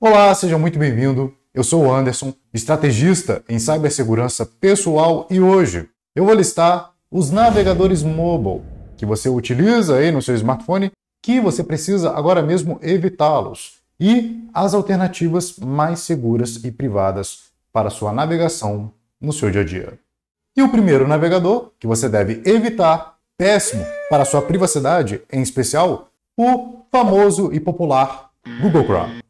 Olá, seja muito bem-vindo. Eu sou o Anderson, estrategista em cibersegurança pessoal e hoje eu vou listar os navegadores mobile que você utiliza aí no seu smartphone que você precisa agora mesmo evitá-los e as alternativas mais seguras e privadas para sua navegação no seu dia a dia. E o primeiro navegador que você deve evitar, péssimo para sua privacidade, em especial, o famoso e popular Google Chrome.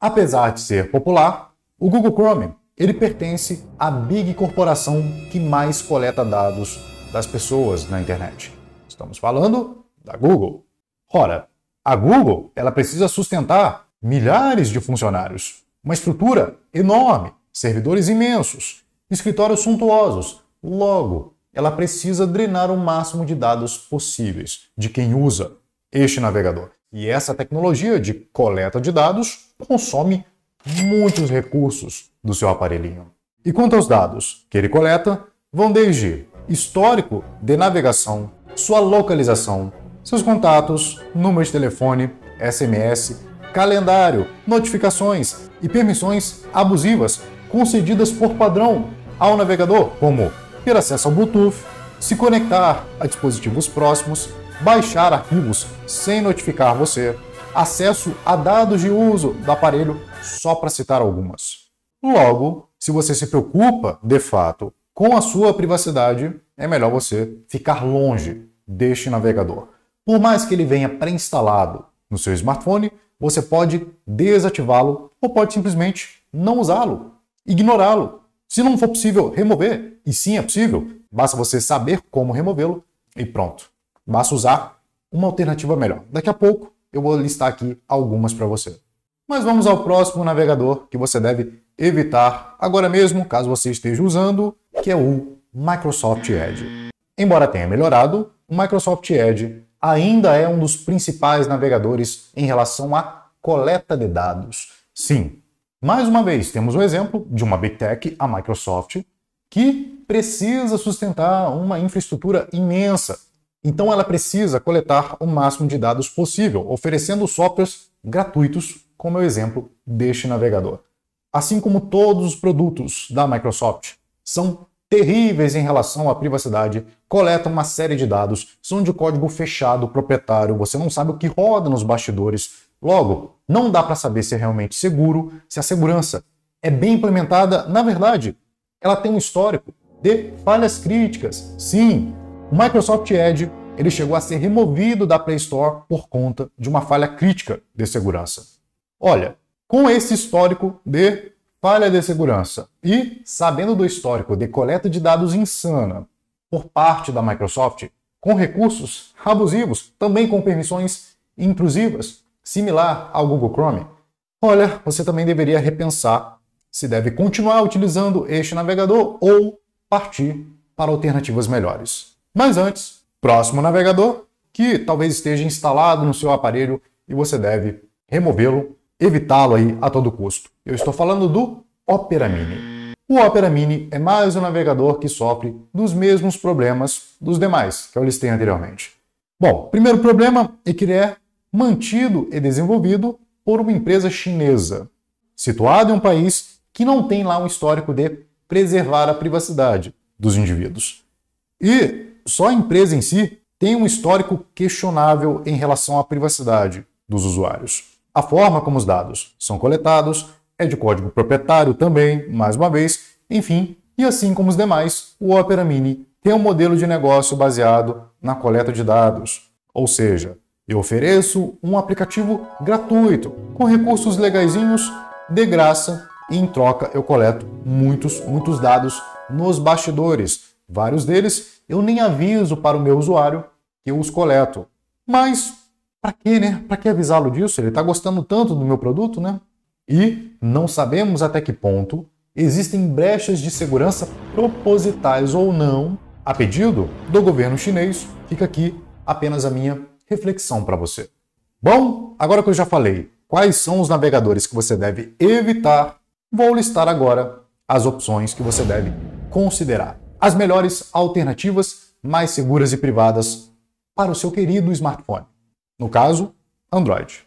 Apesar de ser popular, o Google Chrome ele pertence à big corporação que mais coleta dados das pessoas na internet. Estamos falando da Google. Ora, a Google ela precisa sustentar milhares de funcionários, uma estrutura enorme, servidores imensos, escritórios suntuosos. Logo, ela precisa drenar o máximo de dados possíveis de quem usa este navegador. E essa tecnologia de coleta de dados consome muitos recursos do seu aparelhinho. E quanto aos dados que ele coleta, vão desde histórico de navegação, sua localização, seus contatos, número de telefone, SMS, calendário, notificações e permissões abusivas concedidas por padrão ao navegador, como ter acesso ao Bluetooth, se conectar a dispositivos próximos baixar arquivos sem notificar você, acesso a dados de uso do aparelho, só para citar algumas. Logo, se você se preocupa, de fato, com a sua privacidade, é melhor você ficar longe deste navegador. Por mais que ele venha pré-instalado no seu smartphone, você pode desativá-lo ou pode simplesmente não usá-lo, ignorá-lo. Se não for possível remover, e sim é possível, basta você saber como removê-lo e pronto. Basta usar uma alternativa melhor. Daqui a pouco eu vou listar aqui algumas para você. Mas vamos ao próximo navegador que você deve evitar agora mesmo, caso você esteja usando, que é o Microsoft Edge. Embora tenha melhorado, o Microsoft Edge ainda é um dos principais navegadores em relação à coleta de dados. Sim, mais uma vez temos o exemplo de uma Big Tech, a Microsoft, que precisa sustentar uma infraestrutura imensa então ela precisa coletar o máximo de dados possível, oferecendo softwares gratuitos, como é o exemplo deste navegador. Assim como todos os produtos da Microsoft são terríveis em relação à privacidade, coletam uma série de dados, são de código fechado, proprietário, você não sabe o que roda nos bastidores. Logo, não dá para saber se é realmente seguro, se a segurança é bem implementada. Na verdade, ela tem um histórico de falhas críticas. Sim, o Microsoft Edge ele chegou a ser removido da Play Store por conta de uma falha crítica de segurança. Olha, com esse histórico de falha de segurança e sabendo do histórico de coleta de dados insana por parte da Microsoft, com recursos abusivos, também com permissões intrusivas, similar ao Google Chrome, olha, você também deveria repensar se deve continuar utilizando este navegador ou partir para alternativas melhores. Mas antes, próximo navegador que talvez esteja instalado no seu aparelho e você deve removê-lo, evitá-lo aí a todo custo. Eu estou falando do Opera Mini. O Opera Mini é mais um navegador que sofre dos mesmos problemas dos demais que eu listei anteriormente. Bom, primeiro problema é que ele é mantido e desenvolvido por uma empresa chinesa, situada em um país que não tem lá um histórico de preservar a privacidade dos indivíduos. E só a empresa em si tem um histórico questionável em relação à privacidade dos usuários. A forma como os dados são coletados é de código proprietário também, mais uma vez, enfim, e assim como os demais, o Opera Mini tem um modelo de negócio baseado na coleta de dados, ou seja, eu ofereço um aplicativo gratuito, com recursos legaisinhos, de graça, e em troca eu coleto muitos, muitos dados nos bastidores, vários deles eu nem aviso para o meu usuário que eu os coleto. Mas para que, né? Para que avisá-lo disso? Ele está gostando tanto do meu produto, né? E não sabemos até que ponto existem brechas de segurança propositais ou não a pedido do governo chinês. Fica aqui apenas a minha reflexão para você. Bom, agora que eu já falei quais são os navegadores que você deve evitar, vou listar agora as opções que você deve considerar as melhores alternativas mais seguras e privadas para o seu querido smartphone. No caso, Android.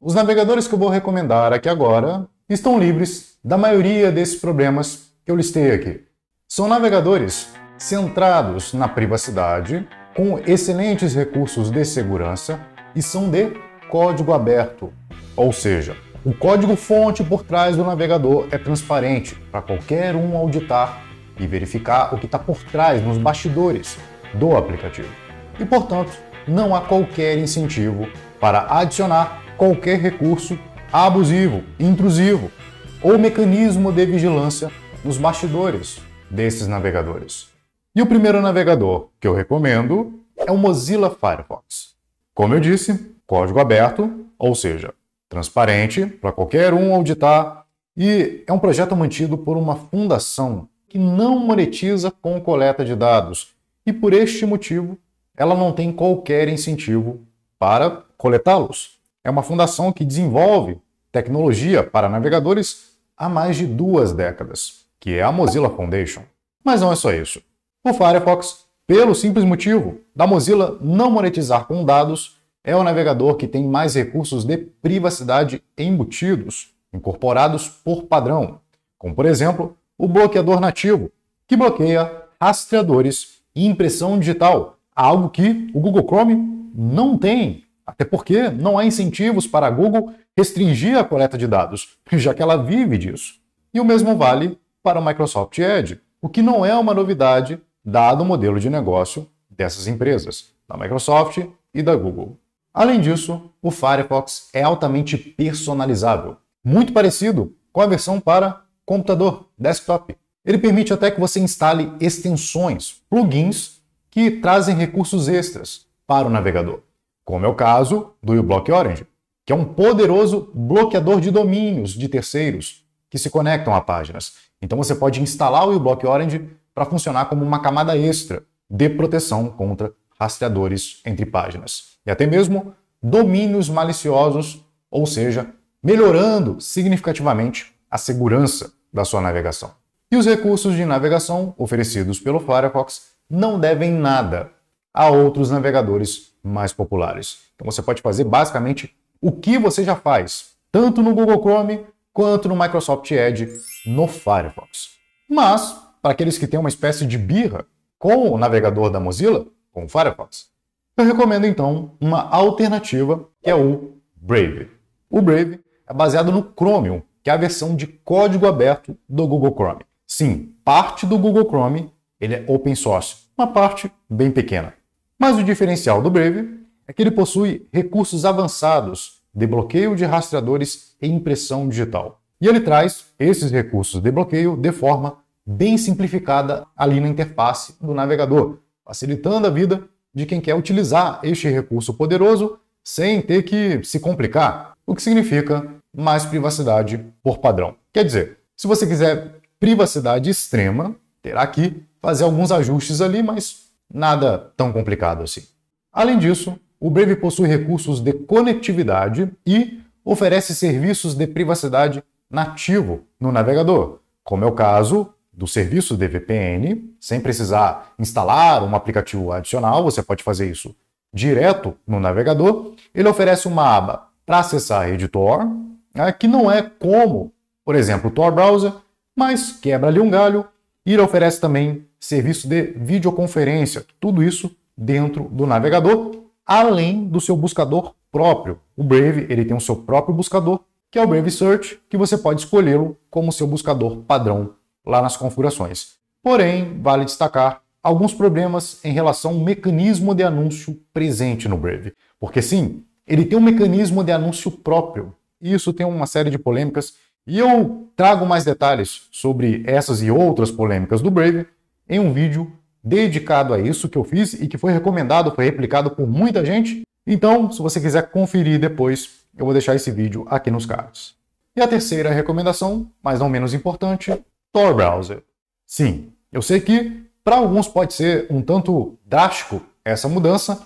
Os navegadores que eu vou recomendar aqui agora estão livres da maioria desses problemas que eu listei aqui. São navegadores centrados na privacidade, com excelentes recursos de segurança e são de código aberto, ou seja, o código-fonte por trás do navegador é transparente para qualquer um auditar e verificar o que está por trás, nos bastidores do aplicativo. E, portanto, não há qualquer incentivo para adicionar qualquer recurso abusivo, intrusivo ou mecanismo de vigilância nos bastidores desses navegadores. E o primeiro navegador que eu recomendo é o Mozilla Firefox. Como eu disse, código aberto, ou seja, transparente para qualquer um auditar, e é um projeto mantido por uma fundação que não monetiza com coleta de dados e, por este motivo, ela não tem qualquer incentivo para coletá-los. É uma fundação que desenvolve tecnologia para navegadores há mais de duas décadas, que é a Mozilla Foundation. Mas não é só isso. O Firefox, pelo simples motivo da Mozilla não monetizar com dados, é o navegador que tem mais recursos de privacidade embutidos, incorporados por padrão, como por exemplo o bloqueador nativo, que bloqueia rastreadores e impressão digital, algo que o Google Chrome não tem, até porque não há incentivos para a Google restringir a coleta de dados, já que ela vive disso. E o mesmo vale para o Microsoft Edge, o que não é uma novidade, dado o modelo de negócio dessas empresas, da Microsoft e da Google. Além disso, o Firefox é altamente personalizável, muito parecido com a versão para computador, desktop. Ele permite até que você instale extensões, plugins, que trazem recursos extras para o navegador, como é o caso do uBlock Orange, que é um poderoso bloqueador de domínios de terceiros que se conectam a páginas. Então você pode instalar o uBlock Orange para funcionar como uma camada extra de proteção contra rastreadores entre páginas e até mesmo domínios maliciosos, ou seja, melhorando significativamente a segurança da sua navegação. E os recursos de navegação oferecidos pelo Firefox não devem nada a outros navegadores mais populares. Então você pode fazer basicamente o que você já faz, tanto no Google Chrome quanto no Microsoft Edge no Firefox. Mas, para aqueles que têm uma espécie de birra com o navegador da Mozilla, com o Firefox, eu recomendo então uma alternativa que é o Brave. O Brave é baseado no Chromium, que é a versão de código aberto do Google Chrome. Sim, parte do Google Chrome ele é open source, uma parte bem pequena. Mas o diferencial do Brave é que ele possui recursos avançados de bloqueio de rastreadores e impressão digital. E ele traz esses recursos de bloqueio de forma bem simplificada ali na interface do navegador, facilitando a vida de quem quer utilizar este recurso poderoso sem ter que se complicar o que significa mais privacidade por padrão. Quer dizer, se você quiser privacidade extrema, terá que fazer alguns ajustes ali, mas nada tão complicado assim. Além disso, o Brave possui recursos de conectividade e oferece serviços de privacidade nativo no navegador, como é o caso do serviço de VPN, sem precisar instalar um aplicativo adicional, você pode fazer isso direto no navegador. Ele oferece uma aba para acessar a rede Tor, né, que não é como, por exemplo, o Tor Browser, mas quebra ali um galho e oferece também serviço de videoconferência, tudo isso dentro do navegador, além do seu buscador próprio. O Brave ele tem o seu próprio buscador, que é o Brave Search, que você pode escolhê-lo como seu buscador padrão lá nas configurações. Porém, vale destacar alguns problemas em relação ao mecanismo de anúncio presente no Brave. Porque sim, ele tem um mecanismo de anúncio próprio. E isso tem uma série de polêmicas. E eu trago mais detalhes sobre essas e outras polêmicas do Brave em um vídeo dedicado a isso que eu fiz e que foi recomendado, foi replicado por muita gente. Então, se você quiser conferir depois, eu vou deixar esse vídeo aqui nos cards. E a terceira recomendação, mas não menos importante, Tor Browser. Sim, eu sei que para alguns pode ser um tanto drástico essa mudança,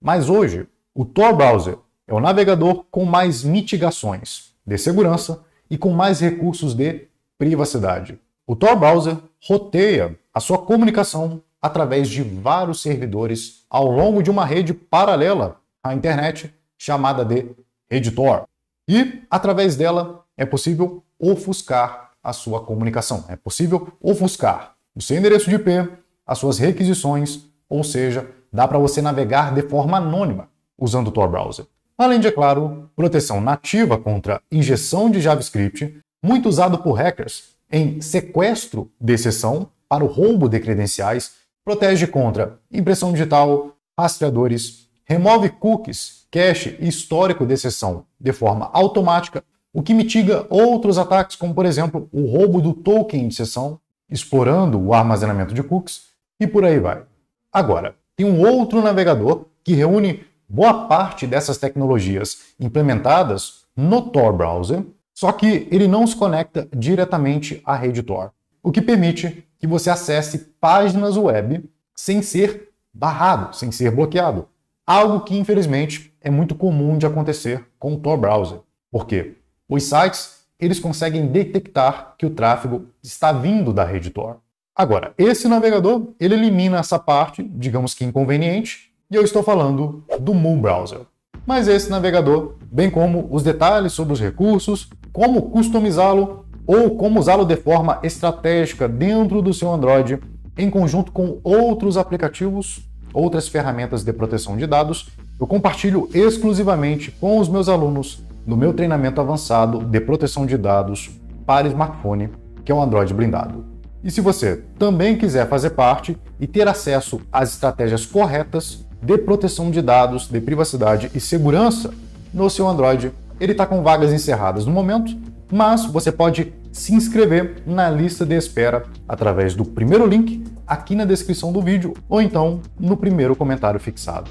mas hoje o Tor Browser é o navegador com mais mitigações de segurança e com mais recursos de privacidade. O Tor Browser roteia a sua comunicação através de vários servidores ao longo de uma rede paralela à internet chamada de rede Tor. E através dela é possível ofuscar a sua comunicação. É possível ofuscar o seu endereço de IP, as suas requisições, ou seja, dá para você navegar de forma anônima usando o Tor Browser. Além de, é claro, proteção nativa contra injeção de JavaScript, muito usado por hackers em sequestro de sessão para o roubo de credenciais, protege contra impressão digital, rastreadores, remove cookies, cache e histórico de sessão de forma automática, o que mitiga outros ataques, como por exemplo o roubo do token de sessão, explorando o armazenamento de cookies e por aí vai. Agora, tem um outro navegador que reúne boa parte dessas tecnologias implementadas no Tor browser, só que ele não se conecta diretamente à rede Tor, o que permite que você acesse páginas web sem ser barrado, sem ser bloqueado. Algo que, infelizmente, é muito comum de acontecer com o Tor browser. Por quê? Os sites eles conseguem detectar que o tráfego está vindo da rede Tor. Agora, esse navegador ele elimina essa parte, digamos que inconveniente, e eu estou falando do Moon Browser. Mas esse navegador, bem como os detalhes sobre os recursos, como customizá-lo ou como usá-lo de forma estratégica dentro do seu Android, em conjunto com outros aplicativos, outras ferramentas de proteção de dados, eu compartilho exclusivamente com os meus alunos no meu treinamento avançado de proteção de dados para smartphone, que é o um Android blindado. E se você também quiser fazer parte e ter acesso às estratégias corretas de proteção de dados, de privacidade e segurança no seu Android. Ele está com vagas encerradas no momento, mas você pode se inscrever na lista de espera através do primeiro link aqui na descrição do vídeo ou então no primeiro comentário fixado.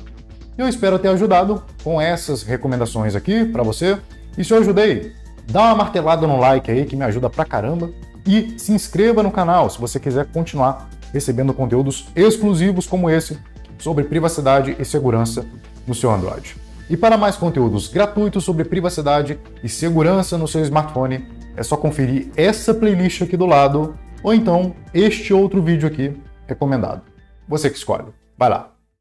Eu espero ter ajudado com essas recomendações aqui para você. E se eu ajudei, dá uma martelada no like aí que me ajuda pra caramba e se inscreva no canal se você quiser continuar recebendo conteúdos exclusivos como esse sobre privacidade e segurança no seu Android. E para mais conteúdos gratuitos sobre privacidade e segurança no seu smartphone, é só conferir essa playlist aqui do lado ou então este outro vídeo aqui recomendado. Você que escolhe. Vai lá.